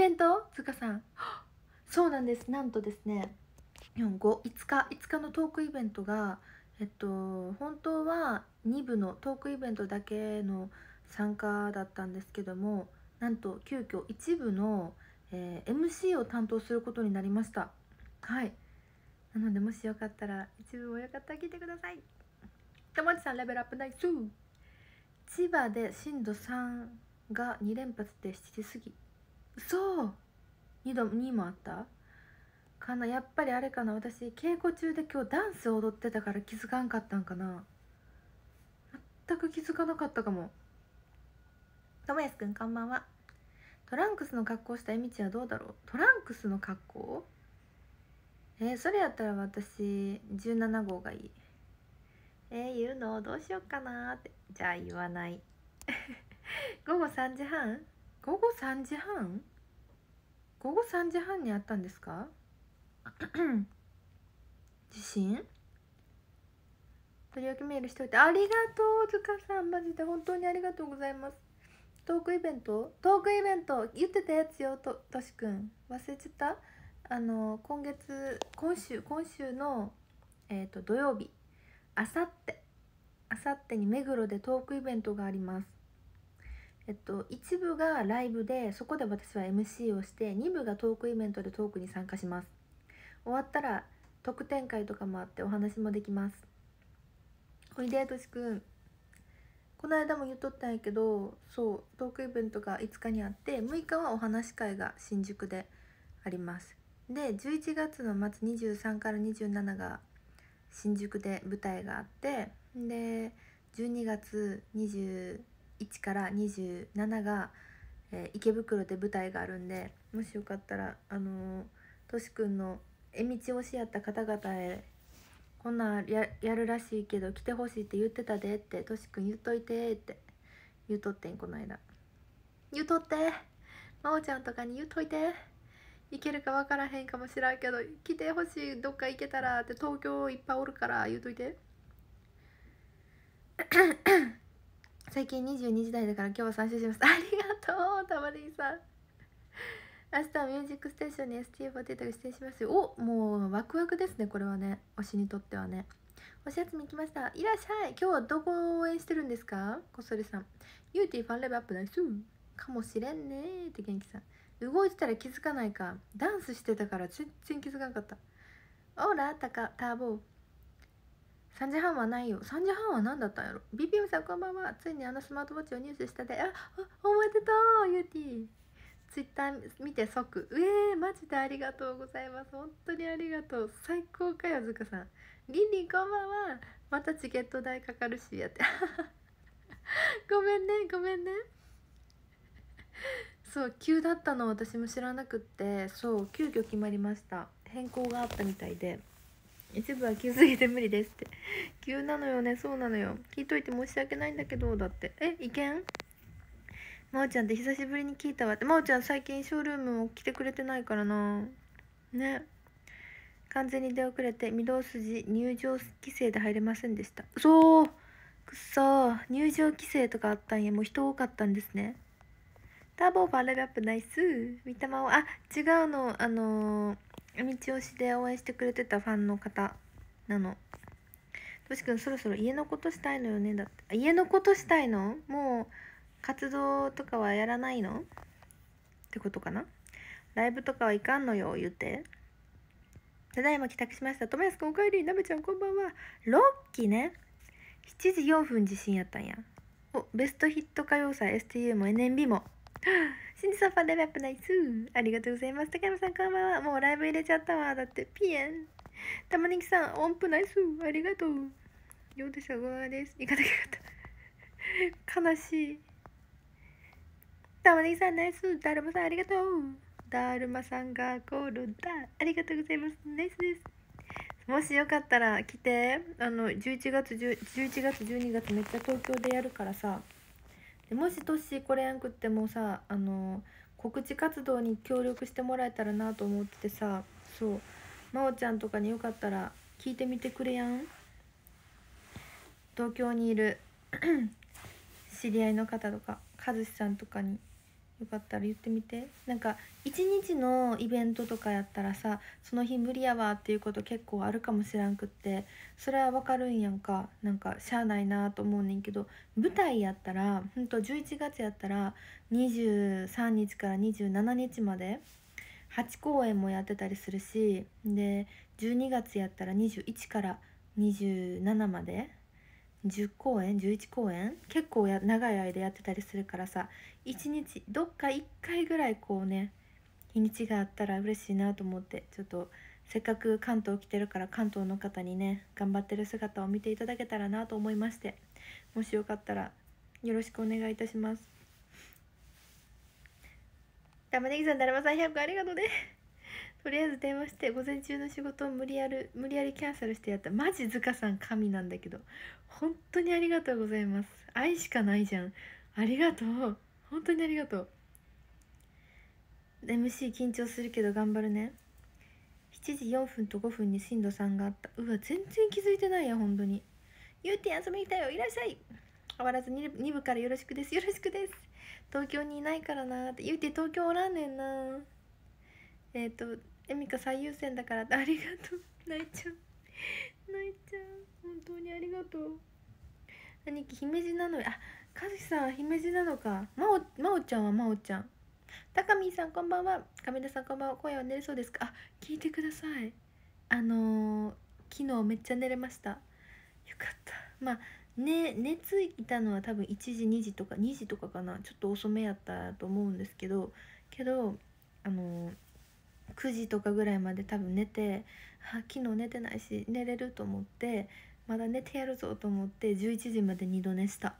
ベントつかさんそうなんですなんとですね5 5日5日のトークイベントがえっと本当は2部のトークイベントだけの参加だったんですけどもなんと急遽一部の、えー、MC を担当することになりましたはいなのでもしよかったら一部もよかったら聞いてくださいたまちさんレベルアップナイス千葉で震度3が2連発で7時過ぎそう2度2もあったかなやっぱりあれかな私稽古中で今日ダンス踊ってたから気づかんかったんかな全く気づかなかったかもともやすくんこんばんはトランクスの格好したえみちはどうだろうトランクスの格好えー、それやったら私17号がいいえー、言うのどうしよっかなってじゃあ言わない 午後3時半午後3時半午後三時半にあったんですか 地震取り置きメールしておいてありがとうずさんマジで本当にありがとうございますトークイベントトークイベント言ってたやつよととしくん忘れちゃったあの今月今週今週のえっ、ー、と土曜日あさってあさってに目黒でトークイベントがありますえっと、1部がライブでそこで私は MC をして2部がトークイベントでトークに参加します終わったら特典会とかもあってお話もできますほいでとしくんこの間も言っとったんやけどそうトークイベントが5日にあって6日はお話会が新宿でありますで11月の末23から27が新宿で舞台があってで12月27 1から27が、えー、池袋で舞台があるんでもしよかったらあのー、としくんのえみちをしやった方々へこんなんやるらしいけど来てほしいって言ってたでってとしくん言っといてって言うとってんこの間言うとってまおちゃんとかに言うといて行けるか分からへんかもしらんけど来てほしいどっか行けたらって東京いっぱいおるから言うといて最近22時台だから今日は参集します ありがとうたまりんさん明日はミュージックステーションに s t f データが出演しますよおもうワクワクですねこれはね推しにとってはね推し集め行きましたいらっしゃい今日はどこを応援してるんですかこっそりさんユーティーファンライブアップナイスかもしれんねーって元気さん動いてたら気づかないかダンスしてたから全然気づかなかったオーラタカターボー3時半はないよ3時半は何だったんやろビビオさんこんばんはついにあのスマートウォッチを入手したであおめでとうゆうてぃツイッター見て即うえー、マジでありがとうございます本当にありがとう最高かよずかさんりんりんこんばんはまたチケット代かかるしやって ごめんねごめんねそう急だったの私も知らなくってそう急遽決まりました変更があったみたいで一部は急すぎて無理ですって急なのよねそうなのよ聞いといて申し訳ないんだけどだってえ意見まおちゃんって久しぶりに聞いたわって真央ちゃん最近ショールームも来てくれてないからなね完全に出遅れて御堂筋入場規制で入れませんでしたそうくっそ入場規制とかあったんやもう人多かったんですねターボーバーレルアップナイス見たまをあ違うのあのー道をしで応援してくれてたファンの方なのとしくんそろそろ家のことしたいのよねだって家のことしたいのもう活動とかはやらないのってことかなライブとかはいかんのよ言うてただいま帰宅しました友安くんおかえりなべちゃんこんばんはロッキね7時4分地震やったんやおベストヒット歌謡祭 STU も NMB もしんじさんファンライブップナイスありがとうございます。高山さんこんばんは。もうライブ入れちゃったわ。だって、ピエン。玉ねぎさん、音符ナイスありがとう。ようでしょ、ごわです。いかなきよかった。悲しい。玉ねぎさんナイスだるまさんありがとう。だるまさんがゴールだ。ありがとうございます。ナイスです。もしよかったら来てあの11月 ,11 月12月めっちゃ東京でやるからさでもし年来れやんくってもさあの告知活動に協力してもらえたらなと思っててさそう真央ちゃんとかによかったら聞いてみてくれやん東京にいる 知り合いの方とか和志さんとかによかったら言ってみてなんか一日のイベントとかやったらさその日無理やわっていうこと結構あるかもしらんくってそれはわかるんやんかなんかしゃあないなと思うねんけど舞台やったらほんと11月やったら23日から27日まで8公演もやってたりするしで12月やったら21から27まで10公演11公演結構や長い間やってたりするからさ1日どっか1回ぐらいこうね日にちがあったら嬉しいなと思ってちょっとせっかく関東来てるから関東の方にね頑張ってる姿を見ていただけたらなと思いましてもしよかったらよろしくお願いいたします玉ねぎさんだるまさん100個ありがとうねとりあえず電話して午前中の仕事を無理やる無理やりキャンセルしてやったマジ塚さん神なんだけど本当にありがとうございます愛しかないじゃんありがとう本当にありがとう MC 緊張するけど頑張るね7時4分と5分に進路さんがあったうわ全然気づいてないや本当にゆうて遊びに来たよいらっしゃい変わらず 2, 2部からよろしくですよろしくです東京にいないからなってゆうて東京おらんねんなえっ、ー、とエミカ最優先だから ありがとう泣いちゃう泣いちゃう本当にありがとう兄貴姫路なのよあ和樹さんは姫路なのか真央真央ちゃんは真央ちゃん高見さんこんばんは亀田さんこんばんは今夜は寝れそうですかあ聞いてくださいあのー、昨日めっちゃ寝れましたよかったまあね寝ついたのは多分1時2時とか2時とかかなちょっと遅めやったと思うんですけどけどあのー9時とかぐらいまで多分寝てあ昨日寝てないし寝れると思ってまだ寝てやるぞと思って11時まで2度寝した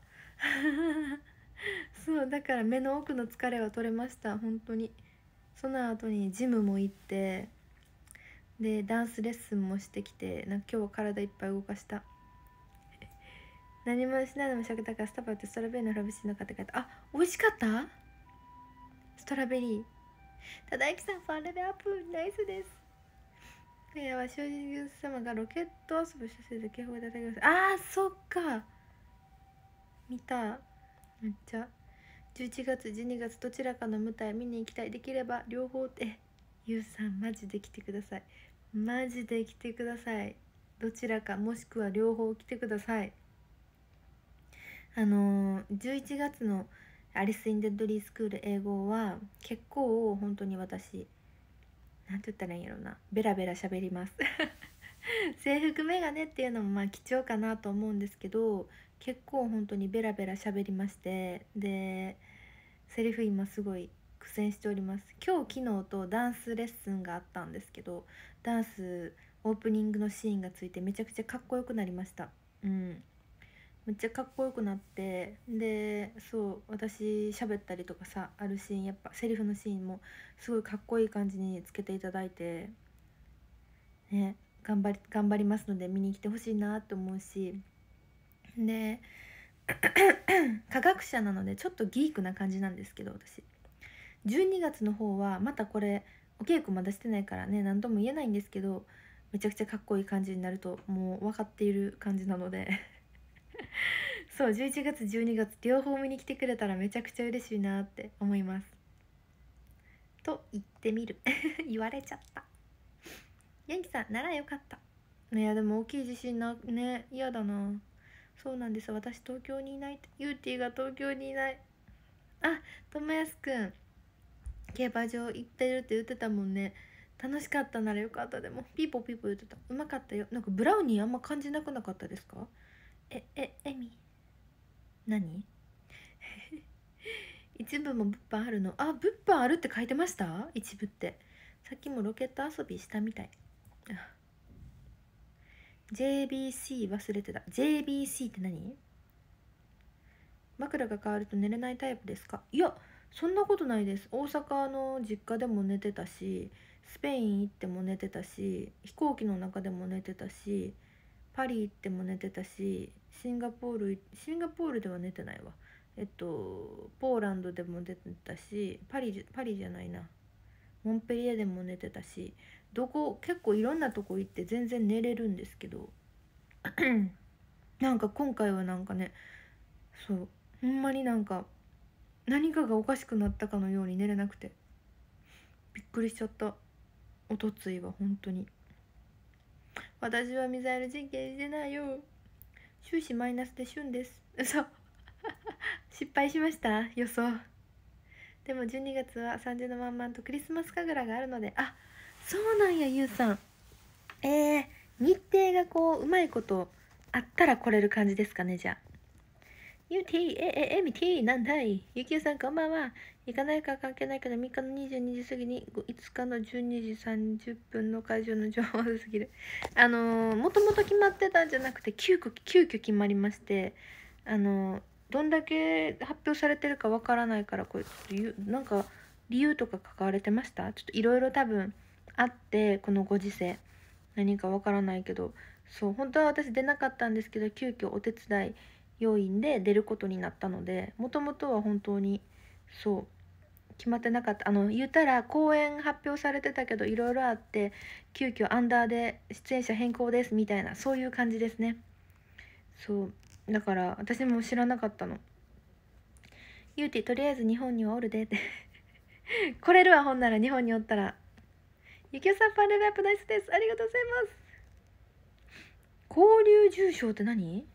そうだから目の奥の疲れは取れました本当にその後にジムも行ってでダンスレッスンもしてきてなんか今日は体いっぱい動かした何もしないのも食たからスタバってストラベリーのフラブシーンのって帰っあ美味しかったストラベリーただゆきさんファンレベアップナイスです今夜は正直様がロケット遊ぶ写真で警報をだきますああそっか見ためっちゃ11月12月どちらかの舞台見に行きたいできれば両方ってゆうさんマジで来てくださいマジで来てくださいどちらかもしくは両方来てくださいあのー、11月の「アリス・イン・デッドリースクール英語は結構本当に私何て言ったらいいんやろなベラベラ喋ります 制服メガネっていうのもまあ貴重かなと思うんですけど結構本当にベラベラ喋りましてでセリフ今すごい苦戦しております今日昨日とダンスレッスンがあったんですけどダンスオープニングのシーンがついてめちゃくちゃかっこよくなりましたうんめっちゃかっこよくなってでそう私喋ったりとかさあるシーンやっぱセリフのシーンもすごいかっこいい感じにつけていただいてね頑張り頑張りますので見に来てほしいなと思うしで科学者なのでちょっとギークな感じなんですけど私12月の方はまたこれお稽古まだしてないからね何とも言えないんですけどめちゃくちゃかっこいい感じになるともう分かっている感じなので そう11月12月両方見に来てくれたらめちゃくちゃ嬉しいなって思いますと言ってみる 言われちゃった元気さんならよかったいやでも大きい地震なね嫌だなそうなんです私東京にいないユーティーが東京にいないあ友康くん競馬場行ってるって言ってたもんね楽しかったならよかったでもピーポーピーポー言ってたうまかったよなんかブラウニーあんま感じなくなかったですかえええみ何 一部も物販あるのあ物販あるって書いてました一部ってさっきもロケット遊びしたみたい JBC 忘れてた JBC って何枕が変わると寝れないタイプですかいやそんなことないです大阪の実家でも寝てたしスペイン行っても寝てたし飛行機の中でも寝てたしパリ行っても寝てたしシンガポールシンガポールでは寝てないわえっとポーランドでも出てたしパリパリじゃないなモンペリエでも寝てたしどこ結構いろんなとこ行って全然寝れるんですけどなんか今回はなんかねそうほんまになんか何かがおかしくなったかのように寝れなくてびっくりしちゃったおとついは本当に私はミサイル実験してないよ終始マイナスで旬です 嘘 失敗しました予想でも12月は30のまんまんとクリスマス神楽があるのであそうなんやゆうさんえー、日程がこううまいことあったら来れる感じですかねじゃあえ、え、え、みてぃ、なんだいゆきゅうさんこんばんは行かないか関係ないけど3日の22時過ぎに5日の12時30分の会場の情報すぎるあのもともと決まってたんじゃなくて急遽急遽決まりましてあのどんだけ発表されてるかわからないからこれちょっとなんか理由とか書かれてましたちょっといろいろ多分あってこのご時世何かわからないけどそう本当は私出なかったんですけど急遽お手伝い要因で出ることになったのでもともとは本当にそう決まってなかったあの言ったら公演発表されてたけどいろいろあって急遽アンダーで出演者変更ですみたいなそういう感じですねそうだから私も知らなかったの「ゆうてとりあえず日本にはおるで」って 来れるわほんなら日本におったら「ゆきおさんパンレベアップナイスですありがとうございます」交流重賞って何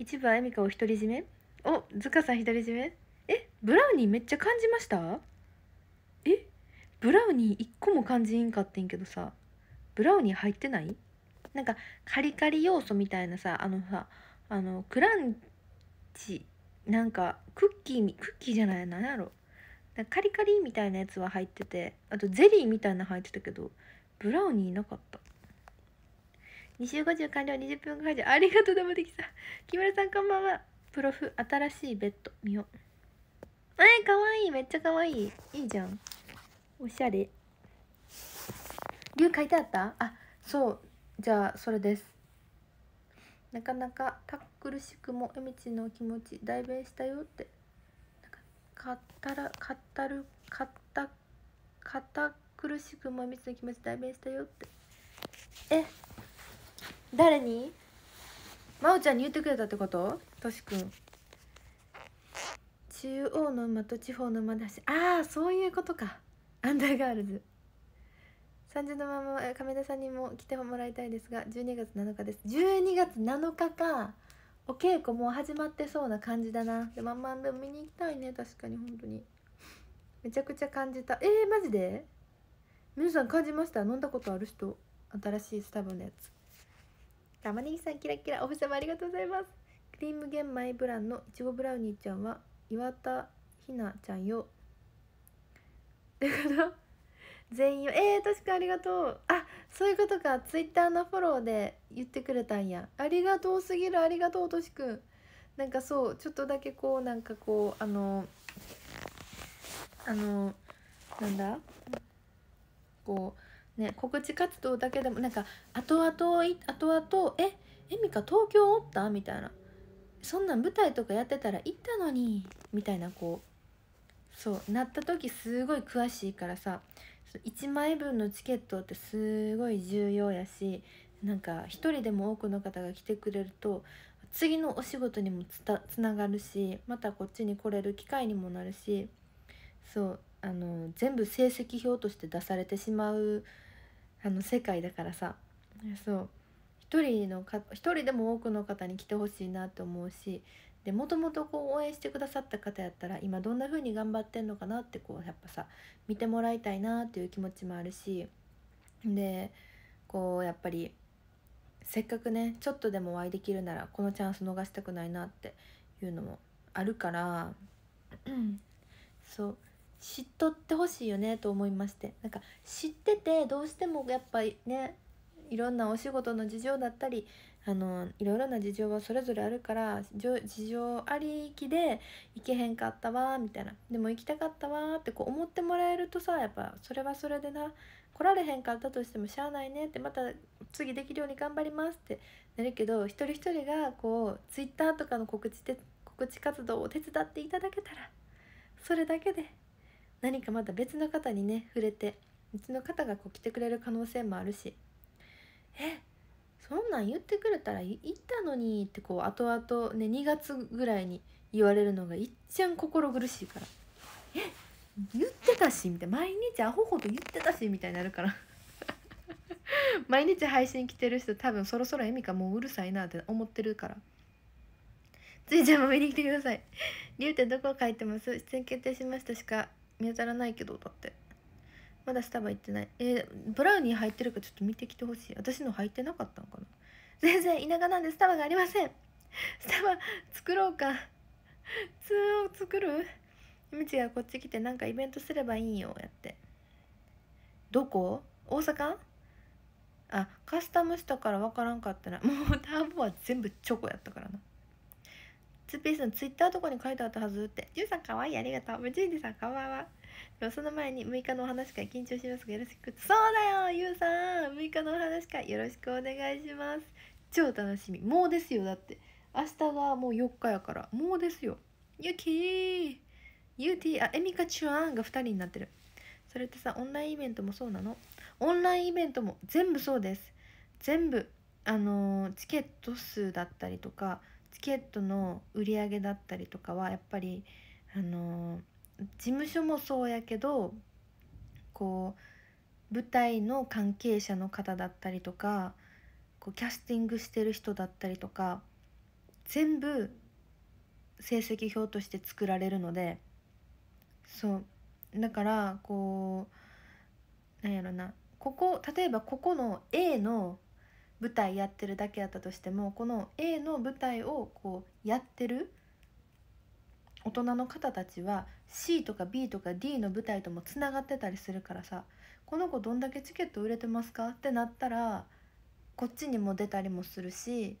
一番恵美香を独り占めお塚さん独り占めえブラウニーめっちゃ感じましたえブラウニー1個も感じんかってんけどさブラウニー入ってないなんかカリカリ要素みたいなさあのさあのクランチなんかクッキークッキーじゃない何やろカリカリみたいなやつは入っててあとゼリーみたいな入ってたけどブラウニーなかった2週50完了20分解除ありがとうもできた木村さんこんばんはプロフ新しいベッド見ようえー、かわいいめっちゃかわいいいいじゃんおしゃれ竜書いてあったあそうじゃあそれですなかなかタックルしくもえみちの気持ち代弁したよってかったらかったるかったかった苦しくもえみちの気持ち代弁したよってえ誰に真央ちゃんに言ってくれたってこととしくん中央の馬と地方の馬でしああそういうことかアンダーガールズ三十のまま亀田さんにも来てもらいたいですが12月7日です12月7日かお稽古もう始まってそうな感じだなでまんまんでも見に行きたいね確かに本当にめちゃくちゃ感じたえー、マジで皆さん感じました飲んだことある人新しいスタバのやつ玉ねぎさんキラキラお星様ありがとうございますクリーム玄米ブランのいちごブラウニーちゃんは岩田ひなちゃんよだから全員よえー、確かありがとうあそういうことかツイッターのフォローで言ってくれたんやありがとうすぎるありがとうとしくんなんかそうちょっとだけこうなんかこうあのあのなんだこうね、告知活動だけでもなんか後々後々ええみか東京おったみたいなそんなん舞台とかやってたら行ったのにみたいなこうそうなった時すごい詳しいからさ1枚分のチケットってすごい重要やしなんか一人でも多くの方が来てくれると次のお仕事にもつながるしまたこっちに来れる機会にもなるしそうあの全部成績表として出されてしまう。あの世界だからさそう一人のか一人でも多くの方に来てほしいなと思うしでもともとこう応援してくださった方やったら今どんな風に頑張ってんのかなってこうやっぱさ見てもらいたいなっていう気持ちもあるしでこうやっぱりせっかくねちょっとでもお会いできるならこのチャンス逃したくないなっていうのもあるから そう知っとってほしいよねと思いましてなんか知っててどうしてもやっぱりねいろんなお仕事の事情だったりあのいろいろな事情はそれぞれあるから事情ありきで行けへんかったわみたいなでも行きたかったわってこう思ってもらえるとさやっぱそれはそれでな来られへんかったとしてもしゃあないねってまた次できるように頑張りますってなるけど一人一人がこう Twitter とかの告知で告知活動を手伝っていただけたらそれだけで何かまた別の方にね触れて別の方がこう来てくれる可能性もあるしえそんなん言ってくれたら行ったのにってこう後々ね2月ぐらいに言われるのがいっちゃん心苦しいからえ言ってたしみたいな毎日アホほど言ってたしみたいになるから 毎日配信来てる人多分そろそろエミカもううるさいなって思ってるからついちゃんも見に来てくださいりゅうってどこ書いてます出演決定しましたしか見当たらないけどだってまだスタバ行ってないえー、ブラウニー入ってるかちょっと見てきてほしい私の入ってなかったのかな全然田舎なんでスタバがありませんスタバ作ろうか通を作るみちがこっち来てなんかイベントすればいいよやってどこ大阪あカスタムしたから分からんかったらもうターボは全部チョコやったからなツーピースのツイッターとかに書いてあったはずって。ジュンさんかわいい、ありがとう。ムジーデさんこんばんは。でもその前に6日のお話会緊張しますがよろしく。そうだよ、ゆうさん !6 日のお話会よろしくお願いします。超楽しみ。もうですよ、だって。明日がもう4日やから。もうですよ。ゆきーゆうてぃ、あ、エミカチュアンが2人になってる。それってさ、オンラインイベントもそうなのオンラインイベントも全部そうです。全部。あのチケット数だったりとかチケットの売り上げだったりとかはやっぱりあの事務所もそうやけどこう舞台の関係者の方だったりとかこうキャスティングしてる人だったりとか全部成績表として作られるのでそうだからこうなんやろなここ例えばここの A の舞台やってるだけやったとしてもこの A の舞台をこうやってる大人の方たちは C とか B とか D の舞台ともつながってたりするからさこの子どんだけチケット売れてますかってなったらこっちにも出たりもするし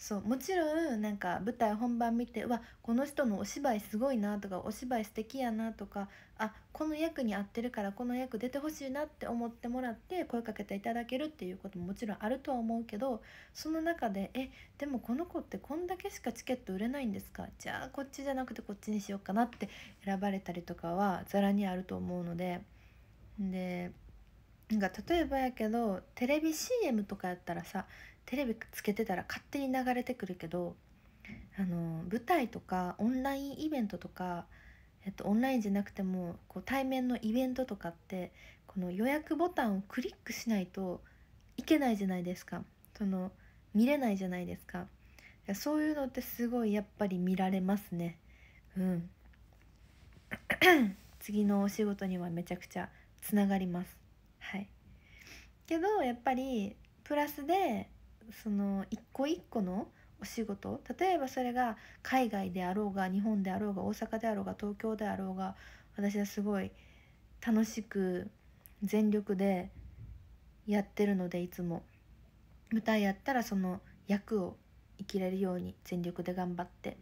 そうもちろんなんか舞台本番見てわこの人のお芝居すごいなとかお芝居素敵やなとかあこの役に合ってるからこの役出てほしいなって思ってもらって声かけていただけるっていうことももちろんあるとは思うけどその中でえでもこの子ってこんだけしかチケット売れないんですかじゃあこっちじゃなくてこっちにしようかなって選ばれたりとかはざらにあると思うので。でなんか例えばやけどテレビ CM とかやったらさテレビつけてたら勝手に流れてくるけどあの舞台とかオンラインイベントとか、えっと、オンラインじゃなくてもこう対面のイベントとかってこの予約ボタンをクリックしないといけないじゃないですかその見れないじゃないですかそういうのってすごいやっぱり見られますねうん 次のお仕事にはめちゃくちゃつながりますはいけどやっぱりプラスでその一個一個のお仕事例えばそれが海外であろうが日本であろうが大阪であろうが東京であろうが私はすごい楽しく全力でやってるのでいつも舞台やったらその役を生きれるように全力で頑張って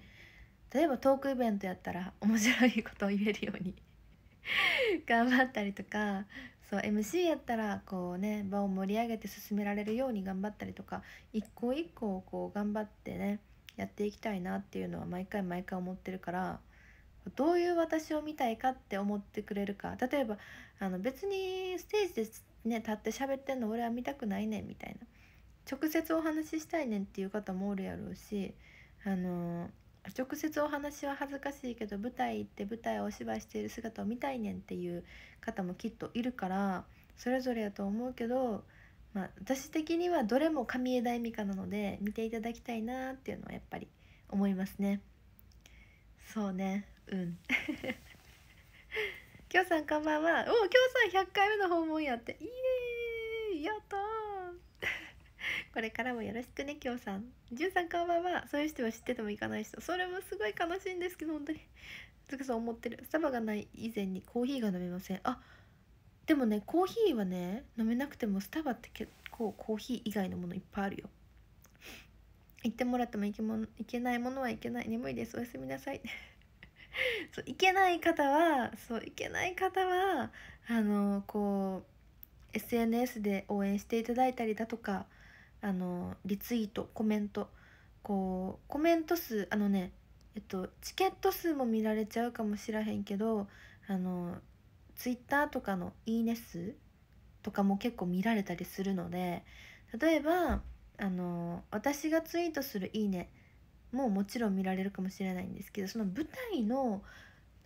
例えばトークイベントやったら面白いことを言えるように 頑張ったりとかそう MC やったらこうね場を盛り上げて進められるように頑張ったりとか一個一個こう頑張ってねやっていきたいなっていうのは毎回毎回思ってるからどういう私を見たいかって思ってくれるか例えばあの別にステージで、ね、立って喋ってんの俺は見たくないねみたいな直接お話ししたいねんっていう方もおるやろうしあのー直接お話は恥ずかしいけど舞台行って舞台お芝居している姿を見たいねんっていう方もきっといるからそれぞれやと思うけど、まあ、私的にはどれも神枝恵美香なので見ていただきたいなっていうのはやっぱり思いますね。そうねうん きょうさんこんばんはおきょうさん100回目の訪問やってイエーイやったーこれからもよろしくね、きょうさん。じゅんさんこんばんは。そういう人は知ってても行かない人。それもすごい悲しいんですけど、本当に。つくさん思ってる。スタバがない以前にコーヒーが飲めません。あ、でもね、コーヒーはね、飲めなくてもスタバって結構コーヒー以外のものいっぱいあるよ。行ってもらってもいけもいけないものはいけない。眠いです。おやすみなさい。そういけない方はそういけない方はあのこう SNS で応援していただいたりだとかあのリツイートコメントこうコメント数あのねえっとチケット数も見られちゃうかもしらへんけどあのツイッターとかのいいね数とかも結構見られたりするので例えばあの私がツイートする「いいね」ももちろん見られるかもしれないんですけどその舞台の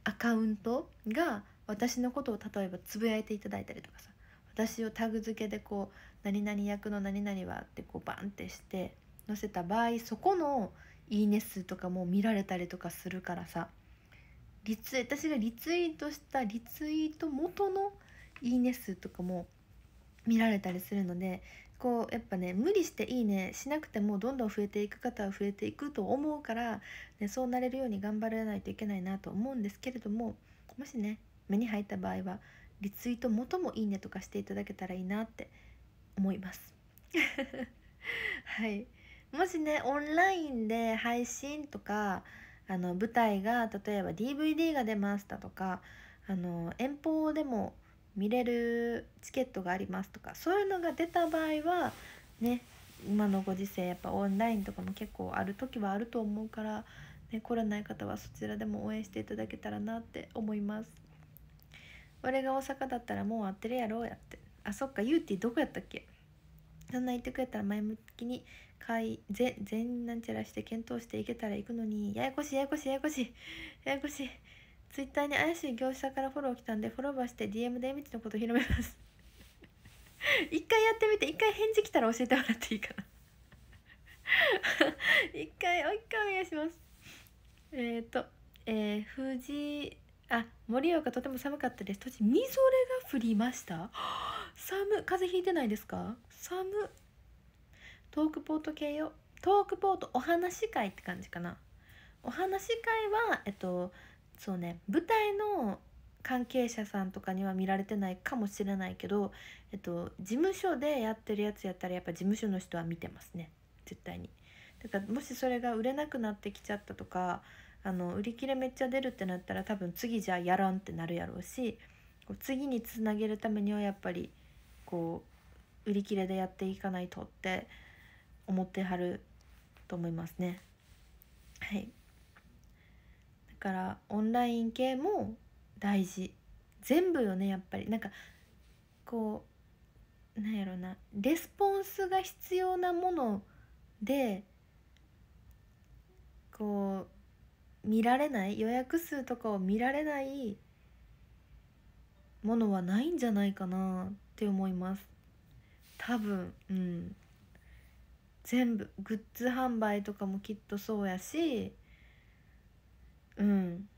アカウントが私のことを例えばつぶやいていただいたりとかさ私をタグ付けでこう何々役の何々はってこうバンってして載せた場合そこのいいね数とかも見られたりとかするからさリツイ私がリツイートしたリツイート元のいいね数とかも見られたりするのでこうやっぱね無理していいねしなくてもどんどん増えていく方は増えていくと思うから、ね、そうなれるように頑張らないといけないなと思うんですけれどももしね目に入った場合はリツイート元もいいねとかしていただけたらいいなって思います はいもしねオンラインで配信とかあの舞台が例えば DVD が出ましたとかあの遠方でも見れるチケットがありますとかそういうのが出た場合はね今のご時世やっぱオンラインとかも結構ある時はあると思うから、ね、来れない方はそちらでも応援していただけたらなって思います。俺が大阪だったらもう会ってるやろうやってあそっかゆうてぃどこやったっけそんな言ってくれたら前向きに会全全なんちゃらして検討していけたら行くのにややこしいややこしいややこしいややこしいツイッターに怪しい業者からフォロー来たんでフォローバーして DM でみちのこと広めます 一回やってみて一回返事来たら教えてもらっていいかな 一回お一回お願いしますえっ、ー、とえー、藤あ、盛岡とても寒かったです。栃木、みぞれが降りました。寒、風邪ひいてないですか寒。トークポート系よ。トークポートお話し会って感じかな。お話し会は、えっと、そうね、舞台の関係者さんとかには見られてないかもしれないけど、えっと、事務所でやってるやつやったらやっぱ事務所の人は見てますね。絶対に。だからもしそれが売れなくなってきちゃったとかあの売り切れめっちゃ出るってなったら多分次じゃやらんってなるやろうし次につなげるためにはやっぱりこう売り切れでやっていかないとって思ってはると思いますね。はいだからオンライン系も大事全部よねやっぱりなんかこうなんやろなレスポンスが必要なものでこう見られない予約数とかを見られないものはないんじゃないかなって思います多分うん全部グッズ販売とかもきっとそうやしうん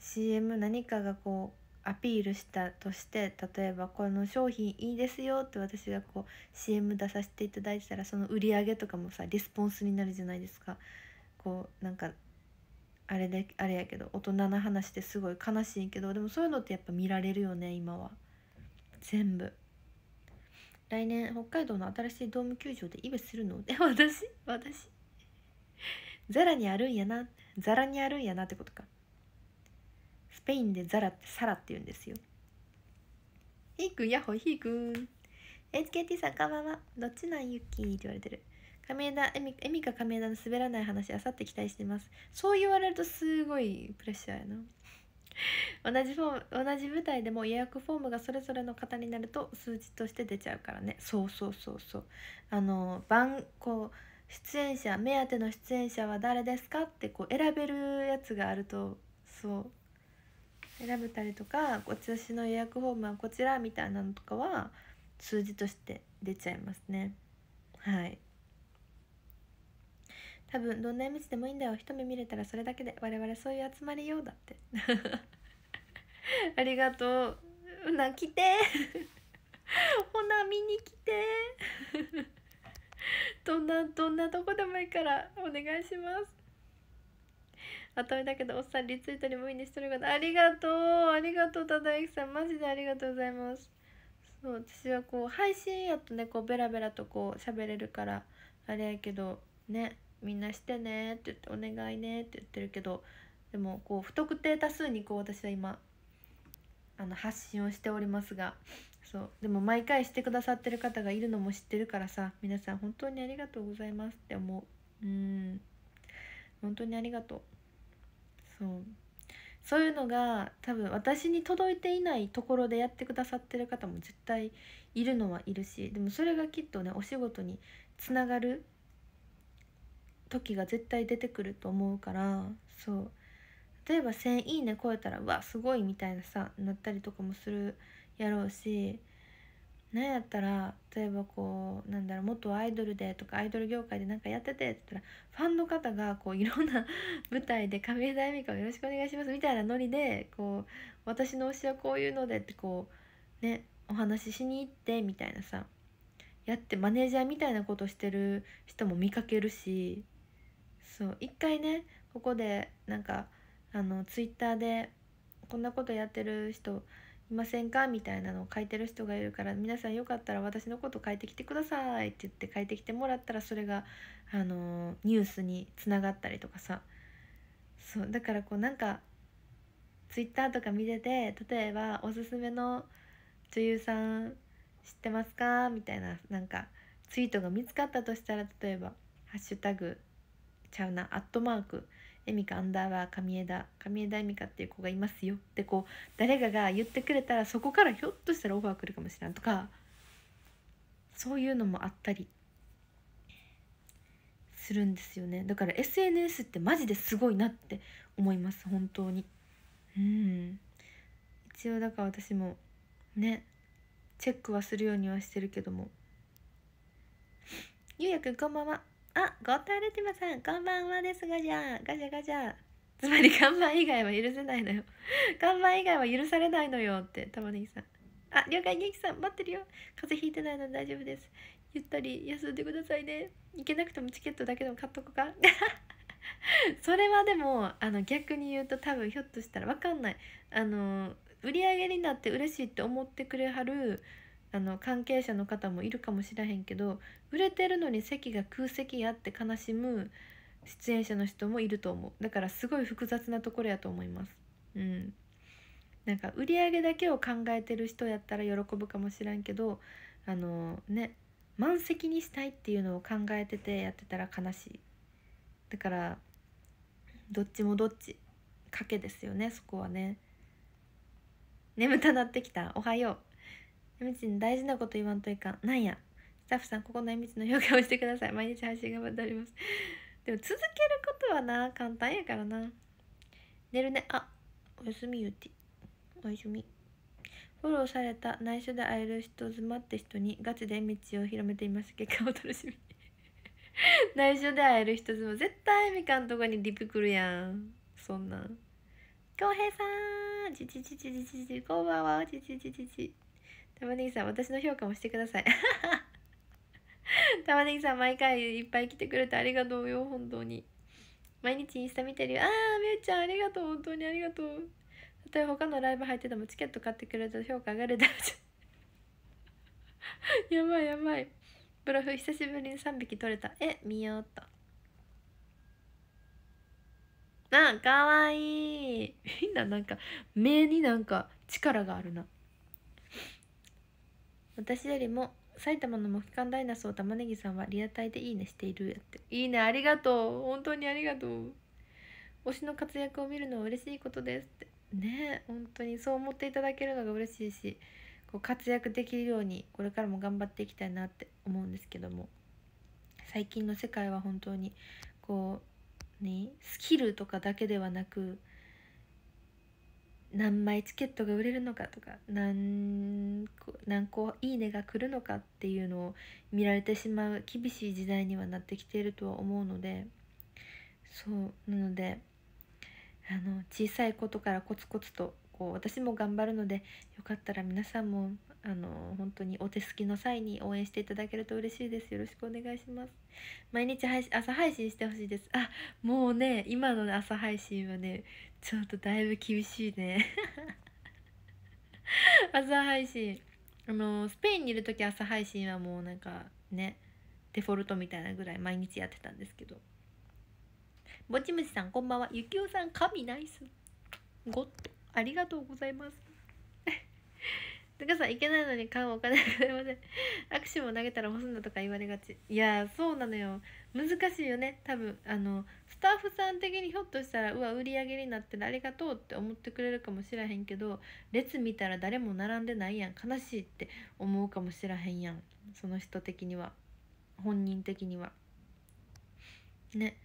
CM 何かがこうアピールしたとして例えばこの商品いいですよって私がこう CM 出させていただいてたらその売り上げとかもさリスポンスになるじゃないですかこうなんかあれであれやけど大人の話ってすごい悲しいけどでもそういうのってやっぱ見られるよね今は全部来年北海道の新しいドーム球場でイベするのて 私私ザラにあるんやなザラにあるんやなってことかスペインでザラってサラって言うんですよイークんやっほひーくん HKT さんこんばんはどっちなんキーって言われてる亀田エミエミカ亀田の滑らない話あさって期待してますそう言われるとすごいプレッシャーやな同じフォーム同じ舞台でも予約フォームがそれぞれの方になると数字として出ちゃうからねそうそうそうそうあの番こう出演者目当ての出演者は誰ですかってこう選べるやつがあるとそう選べたりとか私の予約フォームはこちらみたいなのとかは数字として出ちゃいますねはい多分どんなやみつでもいいんだよ一目見れたらそれだけで我々そういう集まりようだって ありがとううな来てほな 見に来て どんなどんなとこでもいいからお願いします後追だけどおっさんリツイートにもいいねしとるありがとうありがとうただいきさんマジでありがとうございますそう私はこう配信やとねこうベラベラとこう喋れるからあれやけどねみんなしてねって言ってお願いねって言ってるけどでもこう不特定多数にこう私は今あの発信をしておりますがそうでも毎回してくださってる方がいるのも知ってるからさ皆さん本当にありがとうございますって思ううん本当にありがとうそうそういうのが多分私に届いていないところでやってくださってる方も絶対いるのはいるしでもそれがきっとねお仕事につながる時が絶対出てくると思うからそう例えば1,000いいね超えたらうわすごいみたいなさなったりとかもするやろうし何やったら例えばこうなんだろう元アイドルでとかアイドル業界で何かやっててって言ったらファンの方がこういろんな 舞台で「亀枝恵美子よろしくお願いします」みたいなノリでこう「私の推しはこういうので」ってこうねお話ししに行ってみたいなさやってマネージャーみたいなことしてる人も見かけるしそう一回ねここでなんかあのツイッターでこんなことやってる人いませんかみたいなのを書いてる人がいるから皆さんよかったら私のこと書いてきてくださいって言って書いてきてもらったらそれがあのニュースにつながったりとかさそうだからこうなんかツイッターとか見てて例えばおすすめの女優さん知ってますかみたいななんかツイートが見つかったとしたら例えば「ハッシュタグちゃうな、アットマーク、エミカアンダーバー神枝、神枝エミカっていう子がいますよってこう、誰かが言ってくれたらそこからひょっとしたらオファー来るかもしれんとか、そういうのもあったりするんですよね。だから SNS ってマジですごいなって思います、本当に。うん。一応だから私もね、チェックはするようにはしてるけども。ゆうやくんこんばんは。あ、ゴッタールティマさん、こんばんはですガゃャガジャガジャつまり看板以外は許せないのよ。看板以外は許されないのよって、玉ねぎさん。あ、了解、元気さん、待ってるよ。風邪ひいてないので大丈夫です。ゆったり休んでくださいね。行けなくてもチケットだけでも買っとこか。それはでもあの逆に言うと多分ひょっとしたら分かんないあの売り上げになって嬉しいって思ってくれはるあの関係者の方もいるかもしらへんけど売れてるのに席が空席やって悲しむ出演者の人もいると思うだからすごい複雑なところやと思いますうんなんか売り上げだけを考えてる人やったら喜ぶかもしらんけどあのね満席にしたいっていうのを考えててやってたら悲しいだからどっちもどっち賭けですよねそこはね眠たなってきたおはようみちに大事なこと言わんといかんなんやスタッフさんここのみちの評価をしてください毎日配信頑張っております でも続けることはな簡単やからな寝るねあおやすみゆうておやすみフォローされた内緒で会える人妻って人にガチで道を広めています結果を楽しみ 内緒で会える人妻絶対みかんとこにリプくるやんそんなん恭平さんちちちちちちちこんばんはちちちちち玉ねぎさん、私の評価もしてください。玉ねぎさん、毎回いっぱい来てくれてありがとうよ、本当に。毎日インスタ見てるよ。あー、みゆちゃん、ありがとう、本当にありがとう。たとえ他のライブ入っててもチケット買ってくれると評価上がるだろう。やばいやばい。ブロフ久しぶりに3匹取れた。え、見ようっと。あ、かわいい。み んななんか、目になんか力があるな。私よりも埼玉のモヒカンダイナソー玉ねぎさんはリアタイでいいねしているやっていいねありがとう本当にありがとう推しの活躍を見るのは嬉しいことですってねえ本当にそう思っていただけるのが嬉しいしこう活躍できるようにこれからも頑張っていきたいなって思うんですけども最近の世界は本当にこうねスキルとかだけではなく何枚チケットが売れるのかとか何何個いいねが来るのかっていうのを見られてしまう厳しい時代にはなってきているとは思うのでそうなのであの小さいことからコツコツとこう私も頑張るのでよかったら皆さんもあの本当にお手すきの際に応援していただけると嬉しいですよろしくお願いします毎日配信朝配信してほしいですあもうね今の朝配信はねちょっとだいぶ厳しいね 朝配信あのスペインにいる時朝配信はもうなんかねデフォルトみたいなぐらい毎日やってたんですけどぼちむちさんこんばんはゆきおさん神ナイスごっとありがとうございますてかさいけないのに買うお金がりません 握手も投げたら干すんだとか言われがちいやそうなのよ難しいよね多分あのスタッフさん的にひょっとしたらうわ売り上げになってありがとうって思ってくれるかもしらへんけど列見たら誰も並んでないやん悲しいって思うかもしらへんやんその人的には本人的にはね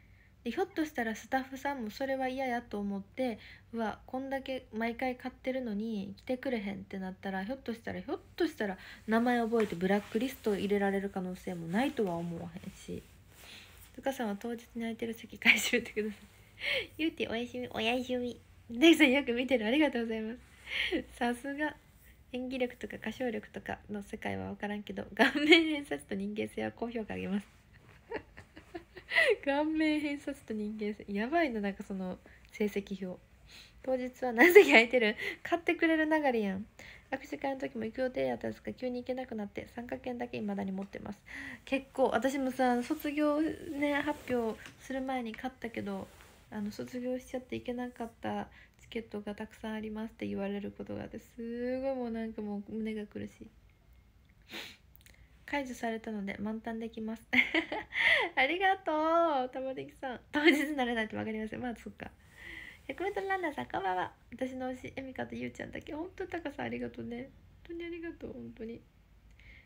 でひょっとしたらスタッフさんもそれは嫌やと思ってうわこんだけ毎回買ってるのに来てくれへんってなったらひょっとしたらひょっとしたら名前覚えてブラックリスト入れられる可能性もないとは思わへんし塚さんは当日に空いてる席回収ってくださいゆ うておやすみおやすみ大さんよく見てるありがとうございます さすが演技力とか歌唱力とかの世界は分からんけど顔面偏差値と人間性は高評価あげます 顔面偏差値と人間性やばいななんかその成績表当日は何席空いてる買ってくれる流れやん握手会の時も行く予定やったんですが急に行けなくなって参加券だけ未だに持ってます結構私もさ卒業ね発表する前に買ったけどあの卒業しちゃって行けなかったチケットがたくさんありますって言われることがあってすごいもうなんかもう胸が苦しい解除されたので満タンできます ありがとう玉出さん当日になれないと分かりませんまあそっか 100m ランナーさんこんばんは私の推しエミカとゆうちゃんだけほんと高さんありがとうね本当にありがとう本当に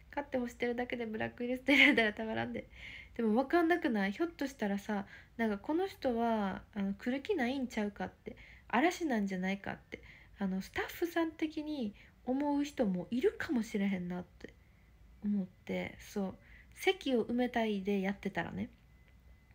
勝って欲してるだけでブラックイルステリアたらたまらんででも分かんなくないひょっとしたらさなんかこの人はあの来る気ないんちゃうかって嵐なんじゃないかってあのスタッフさん的に思う人もいるかもしれへんなって思ってそう席を埋めたいでやってたらね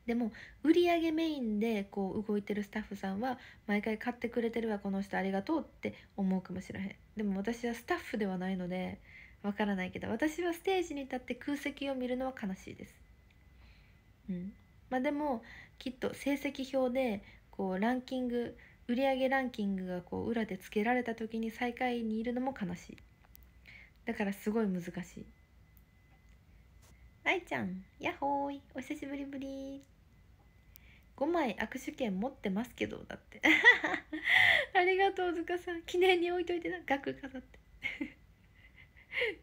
でも売り上げメインでこう動いてるスタッフさんは毎回買ってくれてるわこの人ありがとうって思うかもしれへんでも私はスタッフではないのでわからないけど私はステージに立って空席を見るのは悲しいですうんまあでもきっと成績表でこうランキング売上ランキングがこう裏でつけられた時に最下位にいるのも悲しいだからすごい難しいライちゃん、やっほーい、お久しぶりぶり。5枚握手券持ってますけど、だって。ありがとう、ずかさん。記念に置いといてな、額飾って。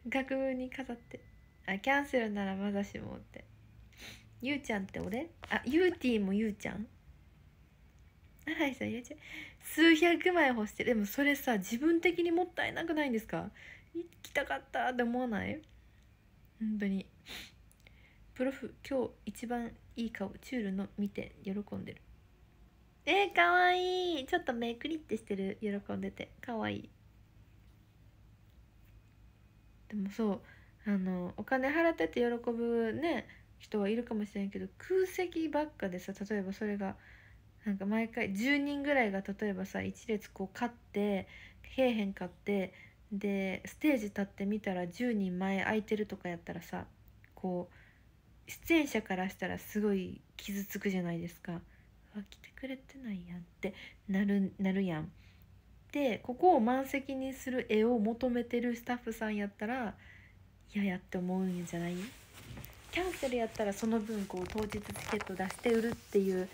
額に飾って。あ、キャンセルならまだしもって。ゆうちゃんって俺あ、ゆうてぃもゆうちゃんあはい、さん、ゆうちゃん。数百枚欲してでもそれさ、自分的にもったいなくないんですか行きたかったって思わない本当に。プロフ今日一番いい顔チュールの見て喜んでるえー、かわいいちょっと目クリってしてる喜んでてかわいいでもそうあのお金払ってて喜ぶね人はいるかもしれんけど空席ばっかでさ例えばそれがなんか毎回10人ぐらいが例えばさ1列こう勝ってへん勝ってでステージ立ってみたら10人前空いてるとかやったらさこう出演者からしたらすごい傷つくじゃないですか。うわ来てくれてないやんってなるなるやん。でここを満席にする絵を求めてるスタッフさんやったら嫌やって思うんじゃないキャンセルやったらその分こう当日チケット出して売るっていう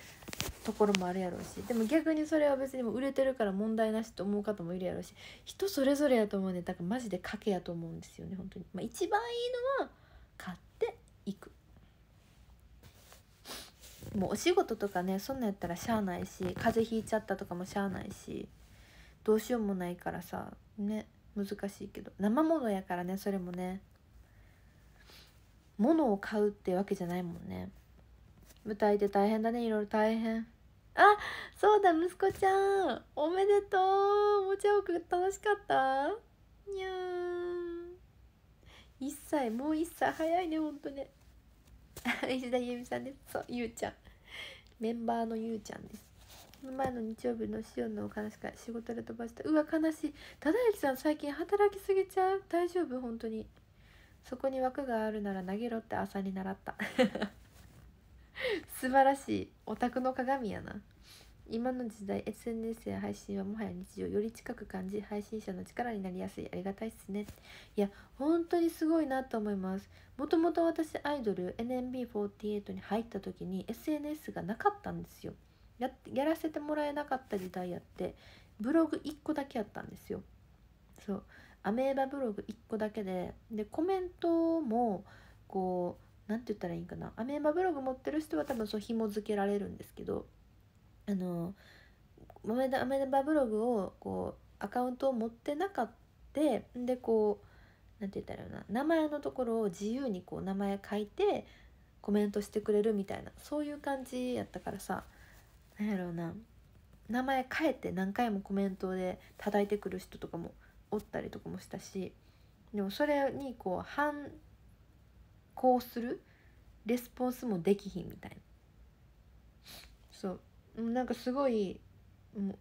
ところもあるやろうしでも逆にそれは別にも売れてるから問題なしと思う方もいるやろうし人それぞれやと思うねだからマジで賭けやと思うんですよね本当にまあ一番いいのはもうお仕事とかねそんなんやったらしゃあないし風邪ひいちゃったとかもしゃあないしどうしようもないからさね難しいけど生ものやからねそれもね物を買うってわけじゃないもんね舞台で大変だねいろいろ大変あそうだ息子ちゃんおめでとうお茶を屋楽しかったにゃーん1歳もう1歳早いねほんとね 石田ゆみさんですそうゆうちゃんメンバーのゆうちゃんです前の日曜日のシオンのお話から仕事で飛ばしたうわ悲しい忠之さん最近働きすぎちゃう大丈夫本当にそこに枠があるなら投げろって朝に習った 素晴らしいオタクの鏡やな今の時代 SNS や配信はもはや日常より近く感じ配信者の力になりやすいありがたいっすねいや本当にすごいなと思いますもともと私アイドル NMB48 に入った時に SNS がなかったんですよややらせてもらえなかった時代やってブログ1個だけやったんですよそうアメーバブログ1個だけででコメントもこう何て言ったらいいんかなアメーバブログ持ってる人は多分そう紐付けられるんですけどあの豆だ豆バブログをこうアカウントを持ってなかったでこう何て言ったらいいな名前のところを自由にこう名前書いてコメントしてくれるみたいなそういう感じやったからさ何やろうな名前変えて何回もコメントで叩いてくる人とかもおったりとかもしたしでもそれにこう反抗するレスポンスもできひんみたいなそうなんかすごいもう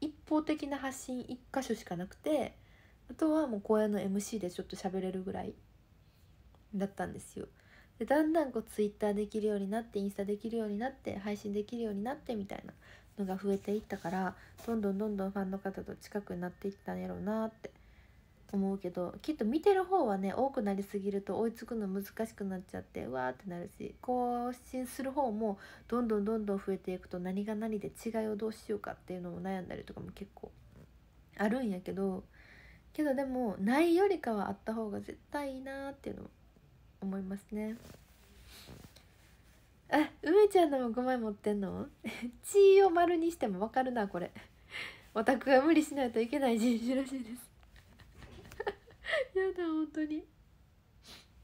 一方的な発信1箇所しかなくてあとはもう公演の MC でちょっと喋れるぐらいだったんですよ。でだんだんこう Twitter できるようになってインスタできるようになって配信できるようになってみたいなのが増えていったからどんどんどんどんファンの方と近くなっていったんやろうなって思うけどきっと見てる方はね多くなりすぎると追いつくの難しくなっちゃってうわーってなるし更新する方もどんどんどんどん増えていくと何が何で違いをどうしようかっていうのも悩んだりとかも結構あるんやけどけどでもないよりかはあった方が絶対いいなっていうの思いますね。あ、梅ちゃんのも5枚持ってんの 血を丸にしてもわかるなこれ。オタクが無理しないといけない人種らしいです やだ本当に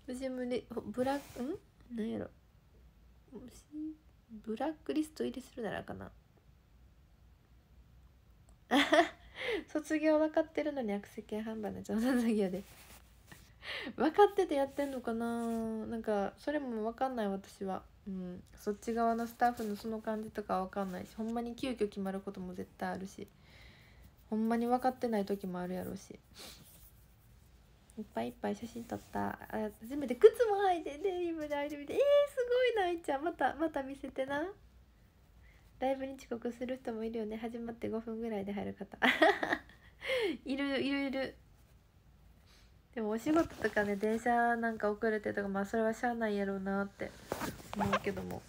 私もねブラックん何やろブラックリスト入りするならかな 卒業分かってるのに悪石販売の冗談詐欺やで分かっててやってんのかななんかそれも分かんない私は、うん、そっち側のスタッフのその感じとか分かんないしほんまに急遽決まることも絶対あるしほんまに分かってない時もあるやろうしいっぱいいっぱい写真撮った初めて靴も履いてデね今ライブてえー、すごいないちゃんまたまた見せてなライブに遅刻する人もいるよね始まって5分ぐらいで入る方 いるいるいるでもお仕事とかね電車なんか遅れてとかまあそれはしゃあないやろうなって思うけども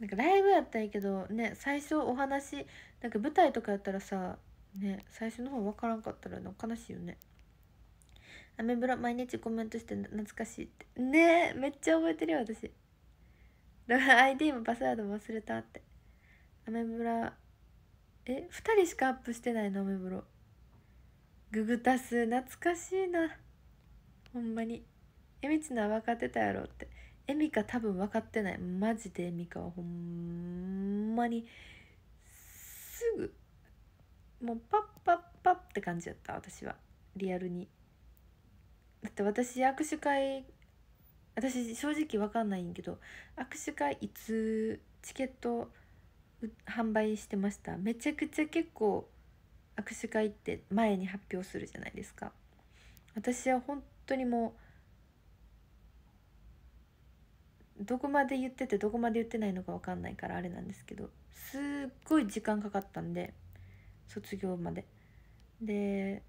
なんかライブやったんやけどね最初お話なんか舞台とかやったらさね最初の方分からんかったら悲しいよね。アメブロ毎日コメントして懐かしいってねえめっちゃ覚えてるよ私 ID もパスワードも忘れたってアメブロえ二2人しかアップしてないのアメブロググタス懐かしいなほんまにえみちな分かってたやろってえみか多分分かってないマジでえみかはほんまにすぐもうパッパッパッって感じだった私はリアルに。だって私握手会私正直わかんないんけど握手会いつチケット販売してましためちゃくちゃ結構握手会って前に発表するじゃないですか私は本当にもうどこまで言っててどこまで言ってないのか分かんないからあれなんですけどすっごい時間かかったんで卒業までで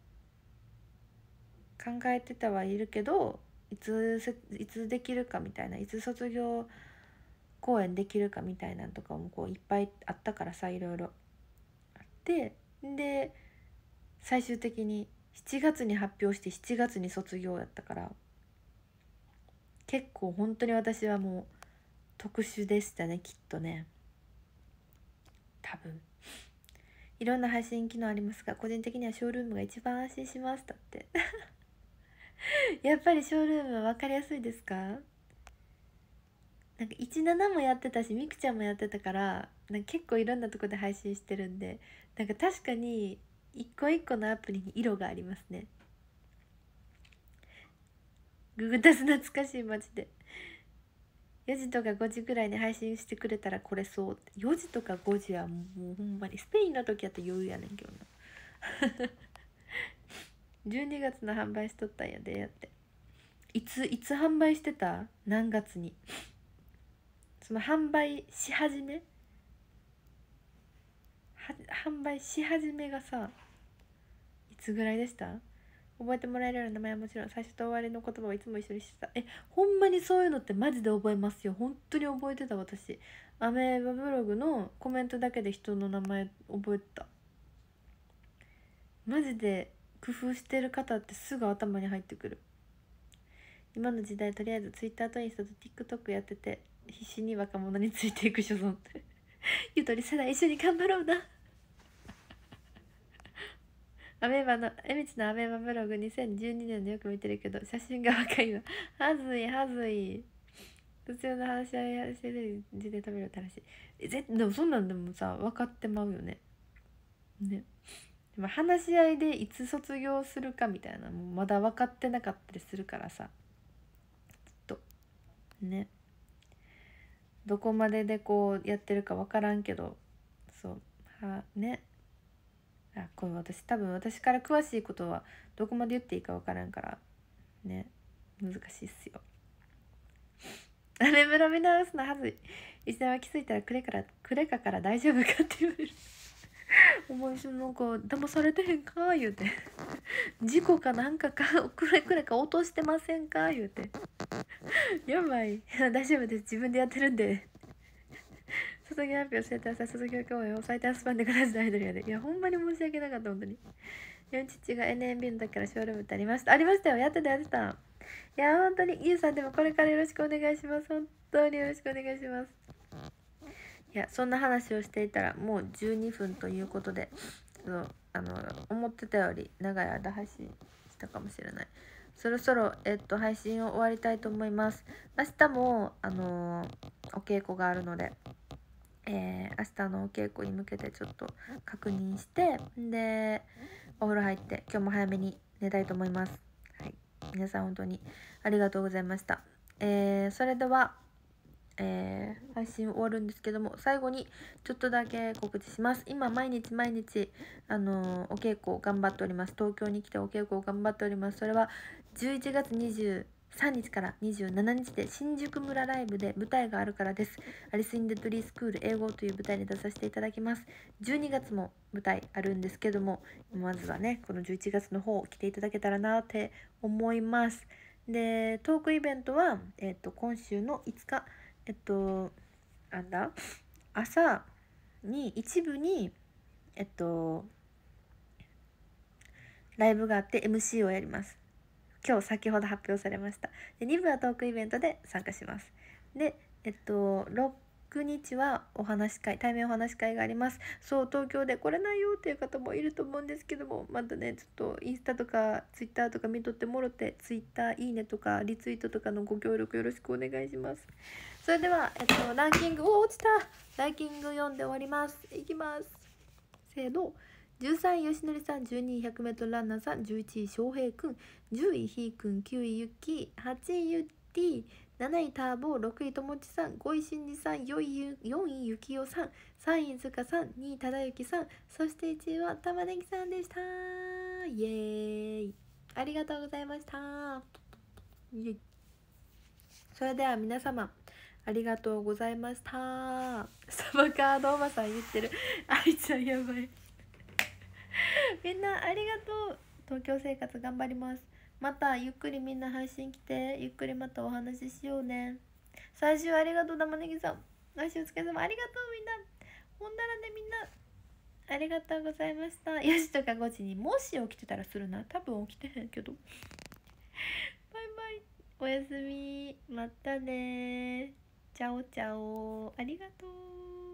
考えてたはいるけどいついつできるかみたいないつ卒業公演できるかみたいなんとかもこういっぱいあったからさいろいろあってで最終的に7月に発表して7月に卒業やったから結構本当に私はもう特殊でしたねきっとね多分いろんな配信機能ありますが個人的にはショールームが一番安心しますだって やっぱりショールーム分かりやすいですかなんか17もやってたしみくちゃんもやってたからなんか結構いろんなとこで配信してるんでなんか確かに一個一個のアプリに色がありますねググたす懐かしいマジで4時とか5時ぐらいに配信してくれたらこれそう4時とか5時はもうほんまにスペインの時やったら余裕やねんけどな12月の販売しとったんやでやっていついつ販売してた何月にその販売し始め販売し始めがさいつぐらいでした覚えてもらえるような名前はもちろん最初と終わりの言葉をいつも一緒にしてたえほんまにそういうのってマジで覚えますよ本当に覚えてた私アメーバブログのコメントだけで人の名前覚えてたマジで工夫してる方ってすぐ頭に入ってくる今の時代とりあえず Twitter とインスタと TikTok やってて必死に若者についていく所存 ゆとり世代一緒に頑張ろうなアメーバのえみちのアメーバブログ2012年でよく見てるけど写真が若いわはずいはずい普通の話し合いしてる時代食べるって話えでもそんなんでもさ分かってまうよねね話し合いでいつ卒業するかみたいなもうまだ分かってなかったりするからさょっとねどこまででこうやってるか分からんけどそうはねあこれ私多分私から詳しいことはどこまで言っていいか分からんからね難しいっすよ。あれ、村見直すのはずい。つでは気づいたらクレから、クレカから大丈夫かって言われる。お前そのか騙されてへんか?」言うて「事故かなんかかくれくれか落としてませんか?」言うて「やばい大丈夫です自分でやってるんで」卒業発表してたさ卒業公演を最短スパンでさい」アイドルやでいやほんまに申し訳なかった本当に4父が NMB の時からショールームってありましたありましたよやってたやってたいや本当にゆうさんでもこれからよろしくお願いします本当によろしくお願いしますいやそんな話をしていたらもう12分ということでちょっとあの思ってたより長い間配信したかもしれないそろそろ、えっと、配信を終わりたいと思います明日もあのお稽古があるのでえー、明日のお稽古に向けてちょっと確認してでお風呂入って今日も早めに寝たいと思います。はい、皆さん本当にありがとうございました。えー、それではえー、配信終わるんですけども、最後にちょっとだけ告知します。今、毎日毎日、あのー、お稽古を頑張っております。東京に来てお稽古を頑張っております。それは、11月2 3日から27日で新宿村ライブで舞台があるからです。アリス・イン・デッドリー・スクール英語という舞台に出させていただきます。12月も舞台あるんですけども、まずはね、この11月の方を来ていただけたらなって思います。で、トークイベントは、えっ、ー、と、今週の5日、えっとなんだ朝に一部にえっとライブがあって MC をやります今日先ほど発表されましたで2部はトークイベントで参加しますでえっと6日はお話会対面お話会がありますそう東京で来れないよっていう方もいると思うんですけどもまたねちょっとインスタとかツイッターとか見とってもろてツイッターいいねとかリツイートとかのご協力よろしくお願いしますそれでは、えっと、ランキングお落ちたランキング読んで終わりますいきますせーの13位のりさん12位1 0 0ルランナーさん11位翔平くん10位ひーくん9位ゆき8位ゆってぃ7位ターボ6位ともちさん5位しんじさん4位位ゆきよさん3位ずかさん2位ただゆきさんそして1位はたまねぎさんでしたイエーイありがとうございましたそれでは皆様ありがとうございましたサバカードおばさん言ってるあいちゃんやばいみんなありがとう東京生活頑張りますまたゆっくりみんな配信来てゆっくりまたお話ししようね最終ありがとう玉ねぎさん来週お疲れ様ありがとうみんなほんだらねみんなありがとうございました4時とか5時にもし起きてたらするな多分起きてへんけどバイバイおやすみまたねちゃおちゃお。ありがとう